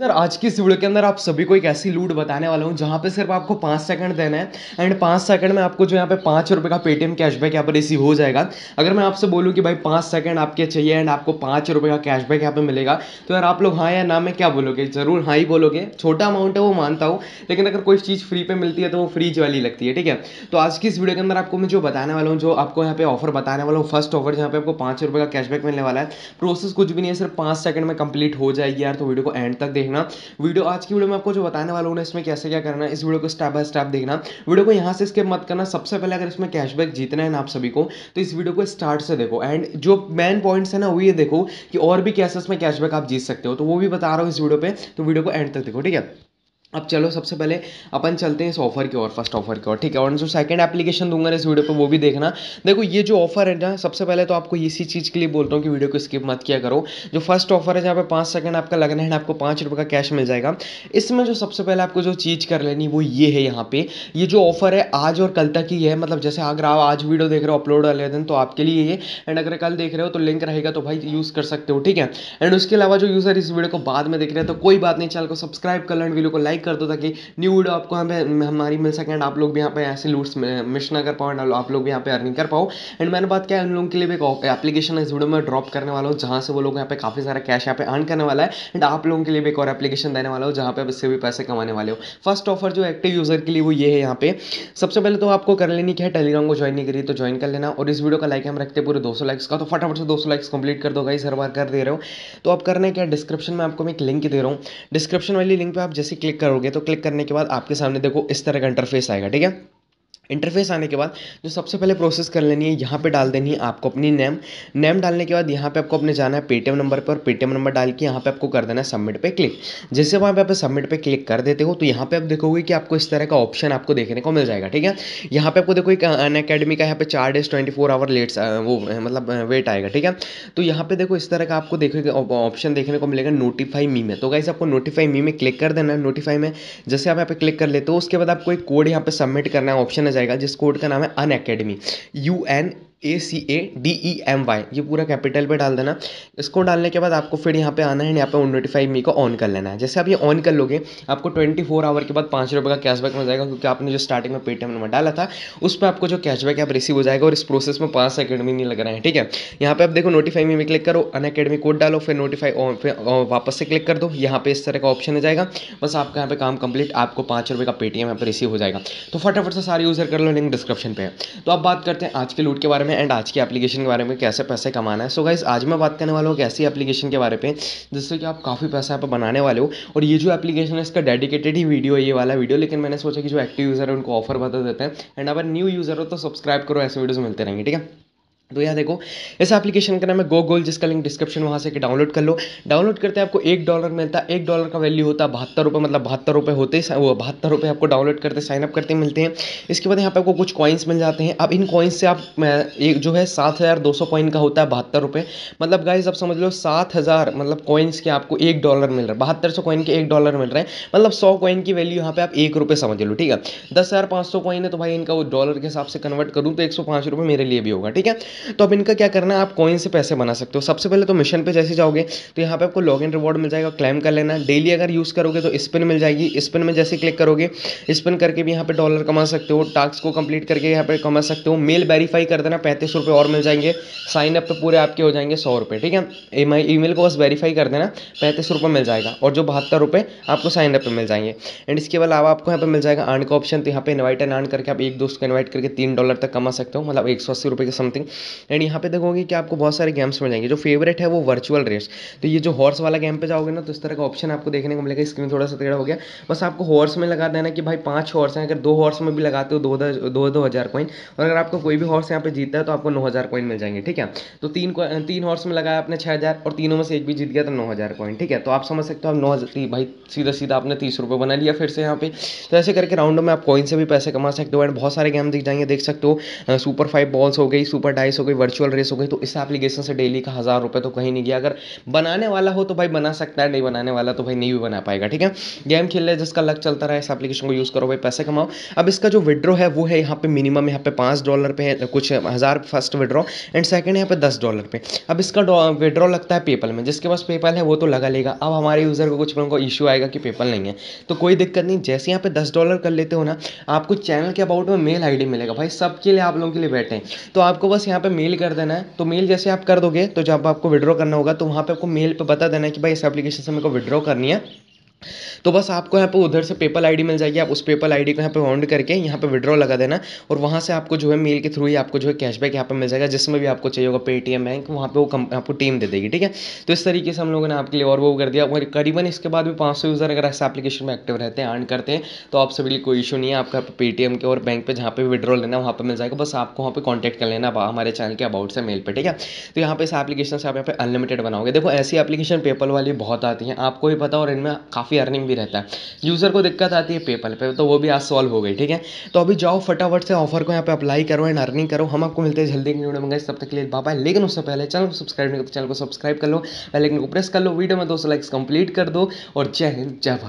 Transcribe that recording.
sir आज की इस वीडियो के अंदर आप सभी को एक ऐसी लूट बताने वाला हूँ जहाँ पे सिर्फ आपको पाँच सेकंड देना है एंड पाँच सेकंड में आपको जो यहाँ पे पाँच रुपये का पेटीएम कैशबैक यहाँ पर ऐसी हो जाएगा अगर मैं आपसे बोलूँ कि भाई पाँच सेकंड आपके चाहिए एंड आपको पाँच रुपये का कैशबैक यहाँ पे मिलेगा तो यार आप लोग हाँ या ना में क्या बोलोगे ज़रूर हाँ ही बोलोगे छोटा अमाउंट है वो मानता हूँ लेकिन अगर कोई चीज़ फ्री पर मिलती है तो वो फ्रीज वाली लगती है ठीक है तो आज की इस वीडियो के अंदर आपको मैं जो बताने वाला हूँ जो आपको यहाँ पे ऑफर बताने वाला हूँ फर्स्ट ऑफर जहाँ पे आपको पाँच रुपये का कैशबैक मिलने वाला है प्रोसेस कुछ भी नहीं है सिर्फ पाँच सेकंड में कंप्लीट हो जाएगी यार तो वीडियो को एंड तक देख देखना वीडियो आज की वीडियो में आपको जो बताने वाला हूँ इसमें कैसे क्या करना है इस वीडियो को स्टेप बाय स्टेप देखना वीडियो को यहाँ से स्किप मत करना सबसे पहले अगर इसमें कैशबैक जीतना है ना आप सभी को तो इस वीडियो को स्टार्ट से देखो एंड जो मेन पॉइंट्स है ना वो ये देखो कि और भी कैसे इसमें कैशबैक आप जीत सकते हो तो वो भी बता रहा हूँ इस वीडियो पर तो वीडियो को एंड तक देखो ठीक है अब चलो सबसे पहले अपन चलते हैं इस ऑफर की ओर फर्स्ट ऑफर की ओर ठीक है और जो सेकंड एप्लीकेशन दूंगा इस वीडियो पे वो भी देखना देखो ये जो ऑफर है ना सबसे पहले तो आपको इसी चीज़ के लिए बोलता हूँ कि वीडियो को स्किप मत किया करो जो फर्स्ट ऑफर है जहाँ पे पाँच सेकंड आपका लगना है आपको पाँच रुपये का कैश मिल जाएगा इसमें जो सबसे पहले आपको जो चीज़ कर लेनी वो ये है यहाँ पे ये जो ऑफर है आज और कल तक ही है मतलब जैसे अगर आप आज वीडियो देख रहे हो अपलोड वाले दिन तो आपके लिए ये एंड अगर कल देख रहे हो तो लिंक रहेगा तो भाई यूज़ कर सकते हो ठीक है एंड उसके अलावा जो यूज़र इस वीडियो को बाद में देख रहे हैं तो कोई बात नहीं चल को सब्सक्राइब कर लें वीडियो को लाइक लाइक कर दो ताकि न्यू वीडियो आपको यहाँ पे हमारी मिल सके एंड आप लोग भी यहाँ पे ऐसे लूट्स मिस ना कर पाओ एंड आप लोग भी यहाँ पे अर्निंग कर पाओ एंड मैंने बात किया उन लोगों के लिए एक एप्लीकेशन है इस वीडियो में ड्रॉप करने वाला हूँ जहाँ से वो लोग यहाँ पे काफ़ी सारा कैश यहाँ पे अर्न करने वाला है एंड आप लोगों के लिए भी एक और एप्लीकेशन देने वाला हो जहाँ पे इससे भी पैसे कमाने वाले हो फर्स्ट ऑफर जो एक्टिव यूज़र के लिए वो ये है यहाँ पे सबसे पहले तो आपको कर लेनी क्या टेलीग्राम को ज्वाइन नहीं करी तो ज्वाइन कर लेना और इस वीडियो का लाइक हम रखते पूरे दो लाइक्स का तो फटाफट से दो लाइक्स कंप्लीट कर दो गाई सर बार कर दे रहे हो तो आप करना क्या डिस्क्रिप्शन में आपको मैं एक लिंक दे रहा हूँ डिस्क्रिप्शन वाली लिंक पर आप जैसे क्लिक कर करोगे तो क्लिक करने के बाद आपके सामने देखो इस तरह का इंटरफेस आएगा ठीक है इंटरफ़ेस आने के बाद जो सबसे पहले प्रोसेस कर लेनी है यहाँ पे डाल देनी है आपको अपनी नेम नेम डालने के बाद यहाँ पे आपको अपने जाना है पेटीएम नंबर पर पेटीएम नंबर डाल के यहाँ पे आपको कर देना है सबमिट पे क्लिक जैसे वहाँ पे आप सबमिट पे क्लिक कर देते हो तो यहाँ पे आप देखोगे कि आपको इस तरह का ऑप्शन आपको देखने को मिल जाएगा ठीक है यहाँ पे आपको देखो एक अन अकेडमी का यहाँ पे चार days twenty four hour let's वो मतलब वेट आएगा ठीक है तो यहाँ पर देखो इस तरह का आपको देखोगे ऑप्शन देखने को मिलेगा नोटिफाई मी में तो गाइस आपको नोटिफाई मी में क्लिक कर देना है नोटिफाई में जैसे आप यहाँ पे क्लिक कर लेते हो उसके बाद आपको एक कोड यहाँ पर सबमिट करना है ऑप्शन है जाएगा जिस कोड का नाम है Unacademy U N A C A D E M Y ये पूरा कैपिटल पे डाल देना इसको डालने के बाद आपको फिर यहाँ पे आना है यहाँ पे ओ नोटिफाई मी को ऑन कर लेना है जैसे आप ये ऑन कर लोगे आपको ट्वेंटी फोर आवर के बाद पाँच रुपये का कैशबैक मिल जाएगा क्योंकि आपने जो स्टार्टिंग में पेटीएम नंबर डाला था उस पर आपको जो कैशबैक आप रिसीव हो जाएगा और इस प्रोसेस में पाँच सेकंड भी नहीं लग रहा है ठीक है यहाँ पे आप देखो नोटिफाई मी में क्लिक करो अन अकेडमी कोड डालो फिर नोटिफाई ऑन फिर वापस से क्लिक कर दो यहाँ पे इस तरह का ऑप्शन आ जाएगा बस आपका यहाँ पे काम कंप्लीट आपको पाँच रुपये का पेटीएम यहाँ पर रिसीव हो जाएगा तो फटाफट से सारे यूज़र कर लो लिंक डिस्क्रिप्शन पे तो अब बात करते हैं आज के लूट के बारे में है एंड आज की एप्लीकेशन के बारे में कैसे पैसे कमाना है सो so गाइज आज मैं बात करने वाला हूँ ऐसी एप्लीकेशन के बारे में जिससे कि आप काफ़ी पैसा यहाँ पर बनाने वाले हो और ये जो एप्लीकेशन है इसका डेडिकेटेड ही वीडियो है ये वाला वीडियो लेकिन मैंने सोचा कि जो एक्टिव यूज़र है उनको ऑफर बता देते हैं एंड अगर न्यू यूज़र हो तो सब्सक्राइब करो ऐसे वीडियोज़ मिलते रहेंगे ठीक है तो यहाँ देखो इस एप्लीकेशन का नाम है गो गोल जिसका लिंक डिस्क्रिप्शन वहाँ से डाउनलोड कर लो डाउनलोड करते हैं आपको एक डॉलर मिलता है एक डॉलर का वैल्यू होता है बहत्तर रुपये मतलब बहत्तर रुपये होते ही वो बहत्तर रुपये आपको डाउनलोड करते साइन अप करते मिलते हैं इसके बाद यहाँ पे आपको कुछ कॉइन्स मिल जाते हैं अब इन कॉइन्स से आप एक जो है सात हज़ार दो सौ कॉइन का होता है बहत्तर रुपये मतलब गाइज आप समझ लो सात हज़ार मतलब कॉइन्स के आपको एक डॉलर मिल रहा है बहत्तर सौ कॉइन के एक डॉलर मिल रहे हैं मतलब सौ कॉइन की वैल्यू यहाँ पे आप एक रुपये समझ लो ठीक है दस हज़ार पाँच सौ कॉइन है तो भाई इनका वो डॉलर के हिसाब से कन्वर्ट करूँ तो एक सौ पाँच रुपये मेरे लिए भी होगा ठीक है तो अब इनका क्या करना है आप कॉइन से पैसे बना सकते हो सबसे पहले तो मिशन पे जैसे जाओगे तो यहाँ पे आपको लॉग इन रिवॉर्ड मिल जाएगा क्लेम कर लेना डेली अगर यूज़ करोगे तो स्पिन मिल जाएगी स्पिन में जैसे क्लिक करोगे स्पिन करके भी यहाँ पे डॉलर कमा सकते हो टास्क को कंप्लीट करके यहाँ पे कमा सकते हो मेल वेरीफाई कर देना पैंतीस रुपये और मिल जाएंगे साइन अप पे पूरे आपके हो जाएंगे सौ रुपये ठीक है ई मेल को बस वेरीफाई कर देना पैंतीस रुपये मिल जाएगा और जो बहत्तर रुपये आपको साइन अप पर मिल जाएंगे एंड इसके अलावा आपको यहाँ पर मिल जाएगा अर्न का ऑप्शन तो यहाँ पर इन्वाइट एंड आन करके आप एक दोस्त को इन्वाइट करके तीन डॉलर तक कमा सकते हो मतलब एक सौ अस्सी रुपये के समथिंग एंड यहाँ पे देखोगे कि आपको बहुत सारे गेम्स मिल जाएंगे जो फेवरेट है वो वर्चुअल रेस तो ये जो हॉर्स वाला गेम पे जाओगे ना तो इस तरह का ऑप्शन आपको देखने को मिलेगा स्क्रीन थोड़ा सा टेढ़ा हो गया बस आपको हॉर्स में लगा देना कि भाई पाँच हॉर्स हैं अगर दो हॉर्स में भी लगाते हो दो दो दो हज़ार कॉइन और अगर आपको कोई भी हॉर्स यहाँ पर जीतता है तो आपको नौ हज़ार कॉइन मिल जाएंगे ठीक है तो तीन तीन हॉर्स में लगाया आपने छः हज़ार और तीनों में से एक भी जीत गया तो नौ हज़ार कॉइन ठीक है तो आप समझ सकते हो आप नौ हज़ार भाई सीधा सीधा आपने तीस रुपये बना लिया फिर से यहाँ पे तो ऐसे करके राउंड में आप कॉइन से भी पैसे कमा सकते हो एंड बहुत सारे गेम दिख जाएंगे देख सकते हो सुपर फाइव बॉल्स हो गई सुपर डाइस रेस हो गई वर्चुअल रेस हो गई तो इस एप्लीकेशन से डेली का हज़ार रुपये तो कहीं नहीं गया अगर बनाने वाला हो तो भाई बना सकता है नहीं बनाने वाला तो भाई नहीं भी बना पाएगा ठीक है गेम खेल रहे जिसका लक चलता रहा इस एप्लीकेशन को यूज़ करो भाई पैसे कमाओ अब इसका जो विड्रो है वो है यहाँ पे मिनिमम यहाँ पे पाँच डॉलर पे है कुछ हज़ार फर्स्ट विड्रॉ एंड सेकेंड यहाँ पे दस डॉलर पे अब इसका विड्रॉ लगता है पेपल में जिसके पास पेपल है वो तो लगा लेगा अब हमारे यूज़र को कुछ लोगों को इशू आएगा कि पेपल नहीं है तो कोई दिक्कत नहीं जैसे यहाँ पे दस डॉलर कर लेते हो ना आपको चैनल के अबाउट में मेल आईडी मिलेगा भाई सबके लिए आप लोगों के लिए बैठे हैं तो आपको बस यहाँ यहाँ पे मेल कर देना है तो मेल जैसे आप कर दोगे तो जब आपको विड्रॉ करना होगा तो वहाँ पे आपको मेल पे बता देना है कि भाई इस एप्लीकेशन से मेरे को विड्रॉ करनी है तो बस आपको यहाँ पे उधर से पेपल आईडी मिल जाएगी आप उस पेपल आईडी को यहाँ पे ऑन करके यहाँ पे विड्रॉ लगा देना और वहाँ से आपको जो है मेल के थ्रू ही आपको जो है कैशबैक यहाँ पे मिल जाएगा जिसमें भी आपको चाहिए होगा पेटीएम बैंक वहाँ पे वो कम आपको टीम दे देगी ठीक है तो इस तरीके से हम लोगों ने आपके लिए और वो कर दिया और करीबन इसके बाद भी पाँच यूज़र अगर ऐसे एप्लीकेशन में एक्टिव रहते हैं अर्न करते हैं तो आप सभी लिए कोई इशू नहीं है आपका पेटीएम के और बैंक पर जहाँ पर विड्रॉ लेना वहाँ पर मिल जाएगा बस आपको वहाँ पर कॉन्टैक्ट कर लेना हमारे चैनल के अबाउट से मेल पर ठीक है तो यहाँ पर इस एप्लीकेशन से आप यहाँ पर अनलिमिटेड बनाओगे देखो ऐसी एप्लीकेशन पेपल वाली बहुत आती हैं आपको भी पता और इनमें काफ़ी काफ़ी अर्निंग भी रहता है यूज़र को दिक्कत आती है पेपल पे तो वो भी आज सॉल्व हो गई ठीक है तो अभी जाओ फटाफट से ऑफर को यहाँ पे अप्लाई करो एंड अर्निंग करो हम आपको मिलते हैं जल्दी की वीडियो मंगाई सब तक लिए पापा लेकिन उससे पहले चैनल को सब्सक्राइब नहीं करते चैनल को सब्सक्राइब कर लो लेकिन को प्रेस कर लो वीडियो में दोस्तों लाइक्स कंप्लीट कर दो और जय हिंद जय भारत